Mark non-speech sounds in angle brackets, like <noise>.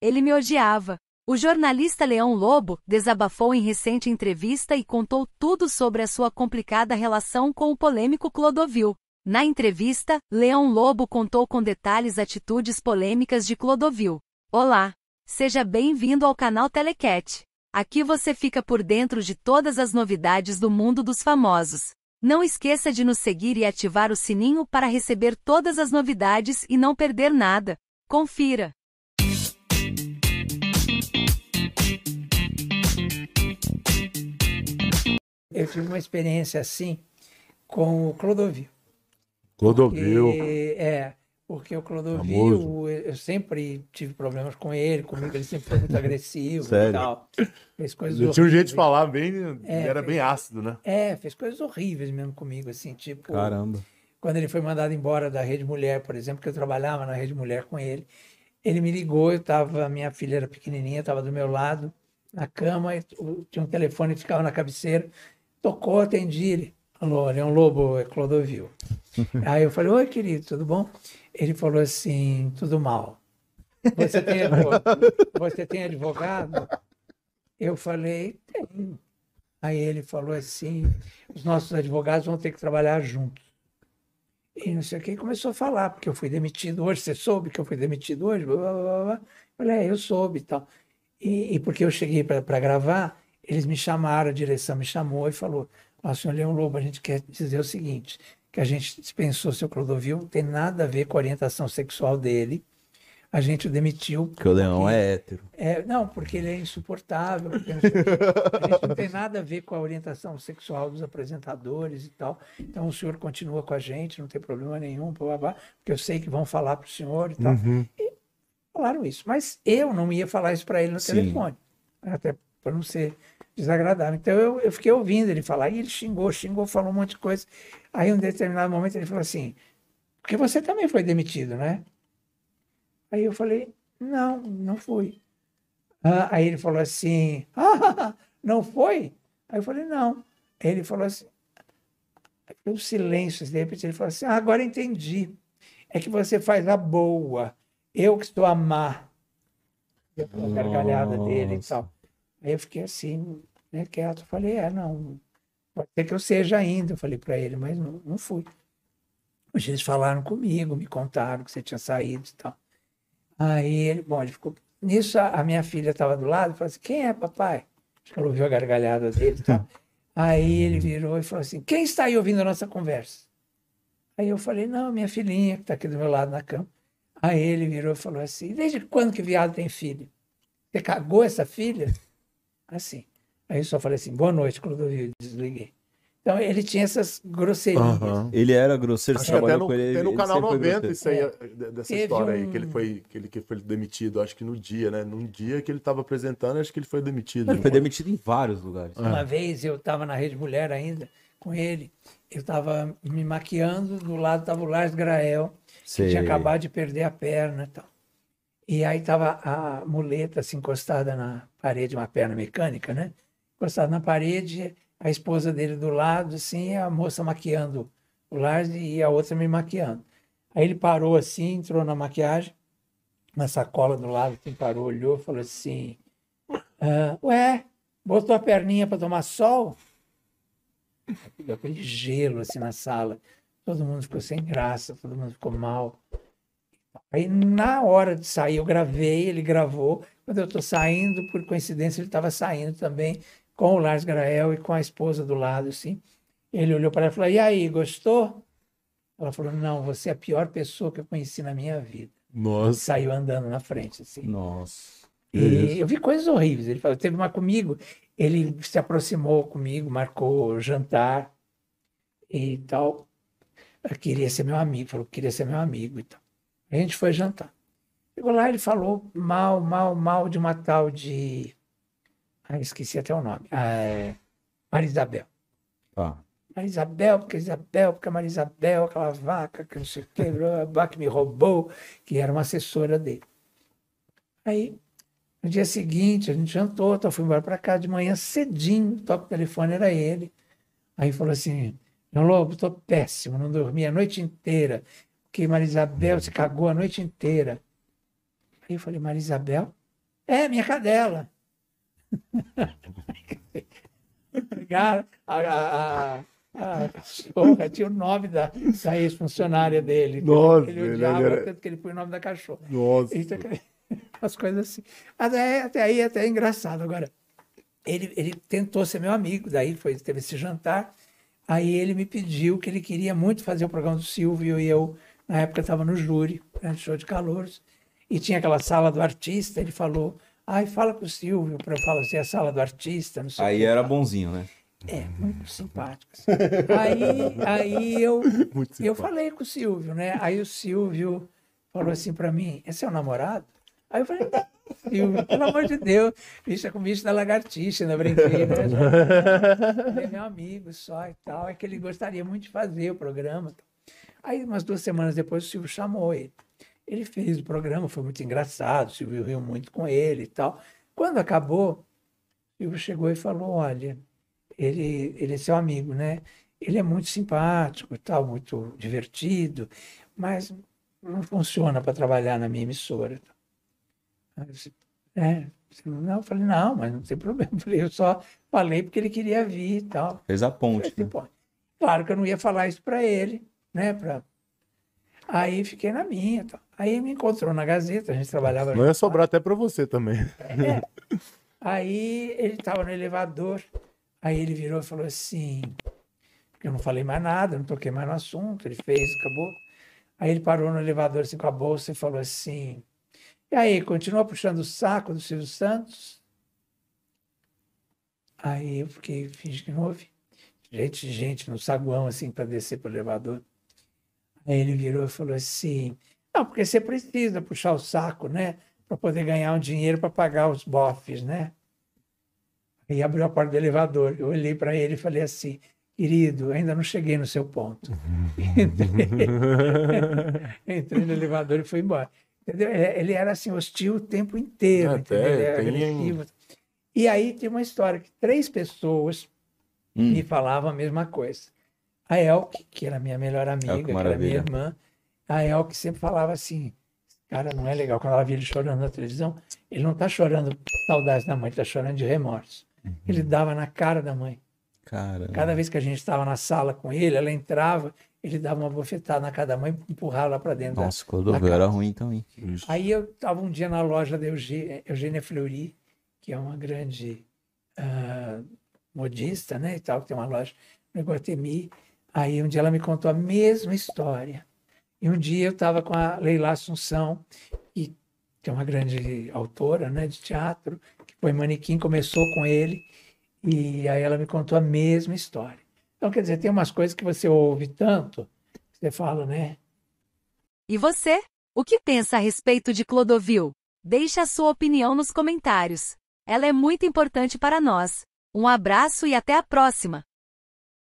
Ele me odiava. O jornalista Leão Lobo desabafou em recente entrevista e contou tudo sobre a sua complicada relação com o polêmico Clodovil. Na entrevista, Leão Lobo contou com detalhes atitudes polêmicas de Clodovil. Olá! Seja bem-vindo ao canal Telecat. Aqui você fica por dentro de todas as novidades do mundo dos famosos. Não esqueça de nos seguir e ativar o sininho para receber todas as novidades e não perder nada. Confira! tive uma experiência assim com o Clodovil. Clodovil. Porque, é, porque o Clodovil, eu sempre tive problemas com ele, comigo ele sempre foi muito <laughs> agressivo Sério? e tal. Fez coisas eu tinha um jeito de falar bem, né? é, era fez, bem ácido, né? É, fez coisas horríveis mesmo comigo, assim, tipo... Caramba. Quando ele foi mandado embora da Rede Mulher, por exemplo, que eu trabalhava na Rede Mulher com ele, ele me ligou, eu tava, minha filha era pequenininha, estava do meu lado, na cama, tinha um telefone ficava na cabeceira, tocou, atendi ele. Alô, é um Lobo, é Clodovil. <laughs> Aí eu falei, oi, querido, tudo bom? Ele falou assim, tudo mal. Você tem, advogado? <laughs> Você tem advogado? Eu falei, tenho. Aí ele falou assim, os nossos advogados vão ter que trabalhar juntos. E não sei o que, começou a falar, porque eu fui demitido hoje, você soube que eu fui demitido hoje? Blá, blá, blá. Eu falei, é, eu soube e tal. E, e porque eu cheguei para gravar, eles me chamaram, a direção me chamou e falou: Ó, senhor Leão Lobo, a gente quer dizer o seguinte: que a gente dispensou o seu Clodovil, não tem nada a ver com a orientação sexual dele. A gente o demitiu. Porque o Leão é hétero. É, não, porque ele é insuportável. Porque não a gente não tem nada a ver com a orientação sexual dos apresentadores e tal. Então o senhor continua com a gente, não tem problema nenhum, blá, blá, porque eu sei que vão falar para o senhor e tal. Uhum. E falaram isso. Mas eu não ia falar isso para ele no Sim. telefone. Até para não ser desagradável. Então eu, eu fiquei ouvindo ele falar, e ele xingou, xingou, falou um monte de coisa. Aí, em um determinado momento, ele falou assim: porque você também foi demitido, né? Aí eu falei: não, não fui. Ah, aí ele falou assim: ah, <laughs> não foi? Aí eu falei: não. Aí ele falou assim: um silêncio, de repente ele falou assim: ah, agora entendi. É que você faz a boa, eu que estou a má. Eu, a gargalhada dele e tal. Aí eu fiquei assim, né, quieto. Eu falei, é, não, pode ser que eu seja ainda, eu falei para ele, mas não, não fui. Hoje eles falaram comigo, me contaram que você tinha saído e tal. Aí ele, bom, ele ficou. Nisso a, a minha filha estava do lado, falou assim: quem é papai? Acho que ela ouviu a gargalhada dele e tal. <laughs> Aí ele virou e falou assim: quem está aí ouvindo a nossa conversa? Aí eu falei: não, minha filhinha, que está aqui do meu lado na cama. Aí ele virou e falou assim: desde quando que viado tem filho? Você cagou essa filha? Assim. Aí eu só falei assim, boa noite, Clodovil, desliguei. Então ele tinha essas grosserias. Uhum. Ele era grosseiro, acho até no, com ele, tem no ele canal 90 isso aí, é, eh, dessa história um... aí, que ele, foi, que, ele, que foi demitido, acho que no dia, né? Num dia que ele estava apresentando, acho que ele foi demitido. Ele foi demitido em vários lugares. É. Uma ah. vez eu estava na Rede Mulher ainda com ele, eu estava me maquiando, do lado estava o Lars Grael, Sei. que tinha acabado de perder a perna e tal. E aí estava a muleta assim, encostada na parede, uma perna mecânica, né? encostado na parede, a esposa dele do lado, assim, a moça maquiando o Lars e a outra me maquiando. Aí ele parou assim, entrou na maquiagem, uma sacola do lado, assim, parou, olhou, falou assim: ah, Ué, botou a perninha para tomar sol? Aquele gelo assim na sala. Todo mundo ficou sem graça, todo mundo ficou mal. Aí, na hora de sair, eu gravei, ele gravou. Quando eu estou saindo, por coincidência, ele estava saindo também com o Lars Grael e com a esposa do lado, assim. Ele olhou para ela e falou: E aí, gostou? Ela falou: Não, você é a pior pessoa que eu conheci na minha vida. Nossa. Saiu andando na frente, assim. Nossa. E eu vi coisas horríveis. Ele falou: Teve uma comigo. Ele se aproximou comigo, marcou jantar e tal. Eu queria ser meu amigo, falou: Queria ser meu amigo e tal. A gente foi jantar. Chegou lá, ele falou mal, mal, mal de uma tal de ah, esqueci até o nome. Ah, é, Marisabel. Ah. Tá. Marisabel, porque Isabel, porque a Marisabel, aquela vaca que não sei o que, que me roubou, que era uma assessora dele. Aí, no dia seguinte, a gente jantou, então fui embora para cá de manhã cedinho, o telefone era ele. Aí falou assim: meu Lobo, tô péssimo, não dormi a noite inteira, porque Marisabel se cagou a noite inteira. Aí eu falei: Marisabel? É, minha cadela. Pegaram a, a, a... cachorra, tinha o nome da, da ex-funcionária dele. Nossa, ele odiava era... tanto que ele põe o nome da cachorra. Nossa. Então, é é as coisas assim. Até, até aí é até é engraçado. Agora, ele, ele tentou ser meu amigo, daí foi, teve esse jantar. Aí ele me pediu que ele queria muito fazer o programa do Silvio e eu, na época, estava no júri, né, show de calouros. E tinha aquela sala do artista, ele falou Aí fala com o Silvio para falar assim, a sala do artista, não sei Aí era bonzinho, né? É, muito simpático. Assim. aí, aí eu, <laughs> eu falei com o Silvio, né? Aí o Silvio falou assim para mim, esse é o namorado? Aí eu falei, Silvio, pelo amor de Deus, bicha com bicho da lagartixa, ainda é brinquei, né? Ele é meu amigo só e tal, é que ele gostaria muito de fazer o programa. Aí umas duas semanas depois o Silvio chamou ele. Ele fez o programa, foi muito engraçado, o Silvio riu muito com ele e tal. Quando acabou, o Silvio chegou e falou: Olha, ele, ele é seu amigo, né? Ele é muito simpático e tal, muito divertido, mas não funciona para trabalhar na minha emissora. Disse, é, não, eu falei, não, mas não tem problema. Eu, falei, eu só falei porque ele queria vir e tal. Fez a ponte. Falei, né? Claro que eu não ia falar isso para ele, né? Para Aí fiquei na minha. Tá. Aí me encontrou na Gazeta, a gente trabalhava. Não ia sobrar até para você também. É. <laughs> Aí ele estava no elevador, aí ele virou e falou assim: eu não falei mais nada, não toquei mais no assunto, ele fez, acabou. Aí ele parou no elevador assim, com a bolsa e falou assim: E aí, continua puxando o saco do Silvio Santos? Aí eu fiquei, fingi que não ouvi. Gente, gente, no saguão, assim, para descer para o elevador. Aí ele virou e falou assim: Não, porque você precisa puxar o saco, né? Para poder ganhar um dinheiro para pagar os bofes, né? E abriu a porta do elevador. Eu olhei para ele e falei assim: Querido, ainda não cheguei no seu ponto. entrei, <laughs> entrei no elevador e fui embora. Entendeu? Ele era assim, hostil o tempo inteiro. Até, ele tem... E aí tinha uma história que três pessoas hum. me falavam a mesma coisa a Elke, que era minha melhor amiga, que era minha irmã, a Elke sempre falava assim, cara, não é legal. Quando ela via ele chorando na televisão, ele não está chorando saudade da mãe, está chorando de remorso. Uhum. Ele dava na cara da mãe. Cada vez que a gente estava na sala com ele, ela entrava, ele dava uma bofetada na cara da mãe e empurrava lá para dentro. Nossa, da, Clodovil era ruim também. Aí eu estava um dia na loja da Eugênia Fleury, que é uma grande uh, modista, né, e tal, que tem uma loja no Iguatemi, Aí um dia ela me contou a mesma história. E um dia eu estava com a Leila Assunção, e, que é uma grande autora né, de teatro, que foi manequim, começou com ele, e aí ela me contou a mesma história. Então, quer dizer, tem umas coisas que você ouve tanto, você fala, né? E você? O que pensa a respeito de Clodovil? Deixe a sua opinião nos comentários. Ela é muito importante para nós. Um abraço e até a próxima!